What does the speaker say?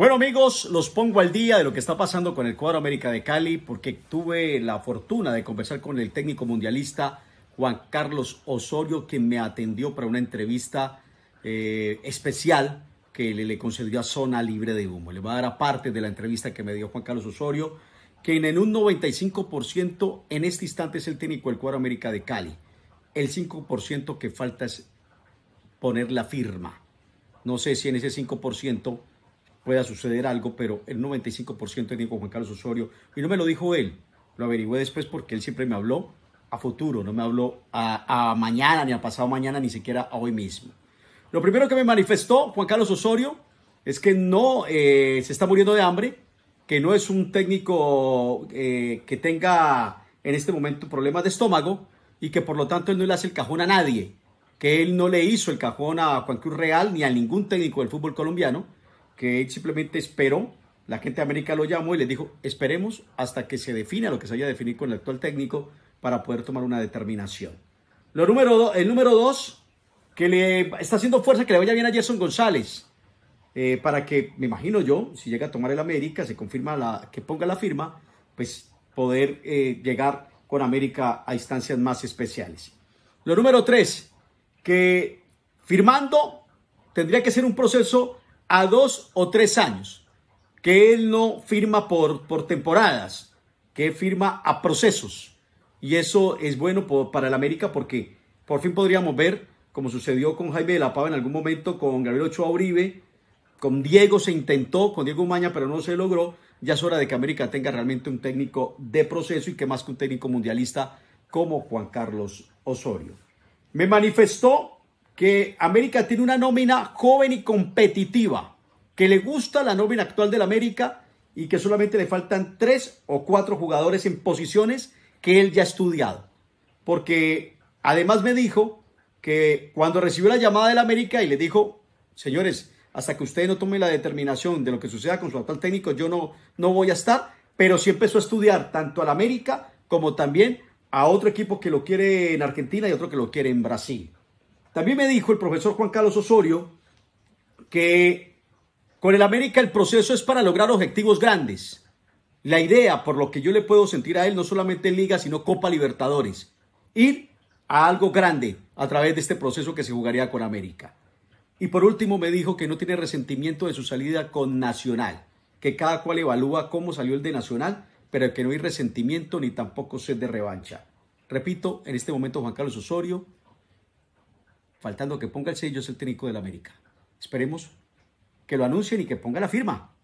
Bueno amigos, los pongo al día de lo que está pasando con el cuadro América de Cali porque tuve la fortuna de conversar con el técnico mundialista Juan Carlos Osorio que me atendió para una entrevista eh, especial que le, concedió a Zona Libre de Humo. Le voy a dar aparte parte de la entrevista que me dio Juan Carlos Osorio, que en un 95% en este instante es el técnico del cuadro América de Cali. El 5% que falta es poner la firma. No sé si en ese 5% pueda suceder algo, pero el 95% dijo Juan Carlos Osorio, y no me lo dijo él, lo averigüé después porque él siempre me habló a futuro, no me habló a, mañana, ni a pasado mañana, ni siquiera a hoy mismo. Lo primero que me manifestó Juan Carlos Osorio es que no eh, se está muriendo de hambre, que no es un técnico eh, que tenga en este momento problemas de estómago y que por lo tanto él no le hace el cajón a nadie, que él no le hizo el cajón a Juan Cruz Real ni a ningún técnico del fútbol colombiano, que él simplemente esperó, la gente de América lo llamó y le dijo, esperemos hasta que se defina lo que se haya definido con el actual técnico para poder tomar una determinación. Lo número el número dos, que le está haciendo fuerza que le vaya bien a Jason González, eh, para que, me imagino yo, si llega a tomar el América, se confirma la, que ponga la firma, pues poder eh, llegar con América a instancias más especiales. Lo número tres, que firmando tendría que ser un proceso a dos o tres años, que él no firma por, por temporadas, que firma a procesos. Y eso es bueno para el América porque por fin podríamos ver, como sucedió con Jaime de la Pava en algún momento, con Gabriel Ochoa Uribe, con Diego se intentó, con Diego Maña, pero no se logró. Ya es hora de que América tenga realmente un técnico de proceso y que más que un técnico mundialista como Juan Carlos Osorio. Me manifestó que América tiene una nómina joven y competitiva, que le gusta la nómina actual del América y que solamente le faltan tres o cuatro jugadores en posiciones que él ya ha estudiado. Porque además me dijo que cuando recibió la llamada del América y le dijo, señores, hasta que ustedes no tomen la determinación de lo que suceda con su actual técnico, yo no, no voy a estar, pero sí empezó a estudiar tanto al América como también a otro equipo que lo quiere en Argentina y otro que lo quiere en Brasil. También me dijo el profesor Juan Carlos Osorio que con el América el proceso es para lograr objetivos grandes. La idea, por lo que yo le puedo sentir a él, no solamente en Liga, sino Copa Libertadores. Ir a algo grande a través de este proceso que se jugaría con América. Y por último me dijo que no tiene resentimiento de su salida con Nacional, que cada cual evalúa cómo salió el de Nacional, pero que no hay resentimiento ni tampoco sed de revancha. Repito, en este momento Juan Carlos Osorio faltando que ponga el sello, es el técnico del América. Esperemos que lo anuncien y que ponga la firma.